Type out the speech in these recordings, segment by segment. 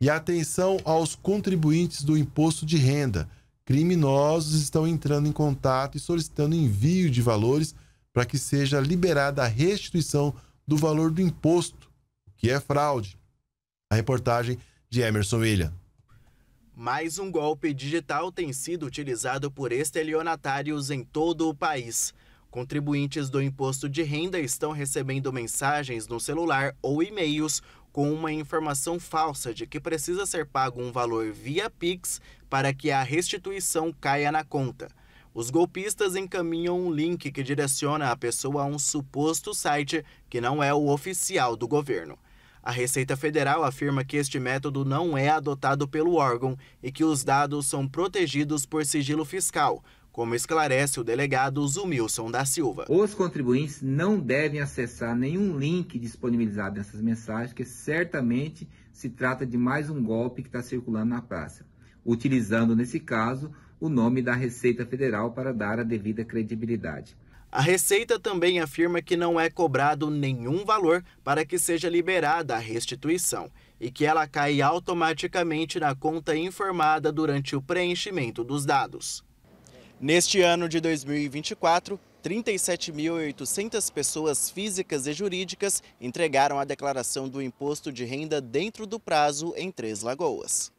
E atenção aos contribuintes do imposto de renda. Criminosos estão entrando em contato e solicitando envio de valores para que seja liberada a restituição do valor do imposto, o que é fraude. A reportagem de Emerson William. Mais um golpe digital tem sido utilizado por estelionatários em todo o país. Contribuintes do imposto de renda estão recebendo mensagens no celular ou e-mails com uma informação falsa de que precisa ser pago um valor via Pix para que a restituição caia na conta. Os golpistas encaminham um link que direciona a pessoa a um suposto site que não é o oficial do governo. A Receita Federal afirma que este método não é adotado pelo órgão e que os dados são protegidos por sigilo fiscal, como esclarece o delegado Zumilson da Silva. Os contribuintes não devem acessar nenhum link disponibilizado nessas mensagens, que certamente se trata de mais um golpe que está circulando na praça, utilizando, nesse caso, o nome da Receita Federal para dar a devida credibilidade. A Receita também afirma que não é cobrado nenhum valor para que seja liberada a restituição e que ela cai automaticamente na conta informada durante o preenchimento dos dados. Neste ano de 2024, 37.800 pessoas físicas e jurídicas entregaram a declaração do imposto de renda dentro do prazo em Três Lagoas.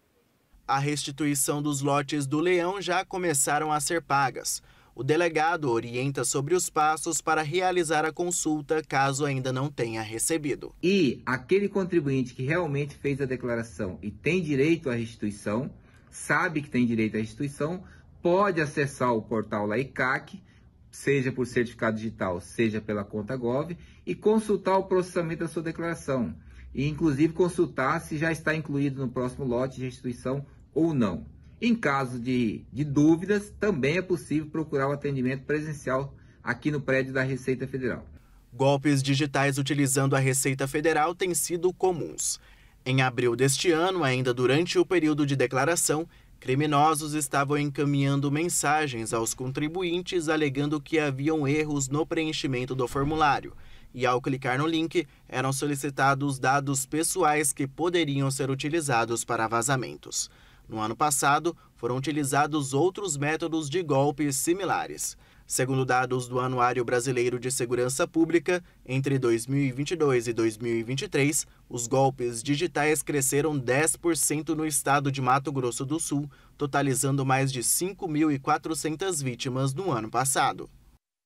A restituição dos lotes do leão já começaram a ser pagas. O delegado orienta sobre os passos para realizar a consulta caso ainda não tenha recebido. E aquele contribuinte que realmente fez a declaração e tem direito à restituição, sabe que tem direito à restituição, pode acessar o portal LAICAC, seja por certificado digital, seja pela conta Gov, e consultar o processamento da sua declaração. E, inclusive, consultar se já está incluído no próximo lote de restituição ou não. Em caso de, de dúvidas, também é possível procurar o atendimento presencial aqui no prédio da Receita Federal. Golpes digitais utilizando a Receita Federal têm sido comuns. Em abril deste ano, ainda durante o período de declaração, Criminosos estavam encaminhando mensagens aos contribuintes alegando que haviam erros no preenchimento do formulário. E ao clicar no link, eram solicitados dados pessoais que poderiam ser utilizados para vazamentos. No ano passado, foram utilizados outros métodos de golpes similares. Segundo dados do Anuário Brasileiro de Segurança Pública, entre 2022 e 2023, os golpes digitais cresceram 10% no estado de Mato Grosso do Sul, totalizando mais de 5.400 vítimas no ano passado.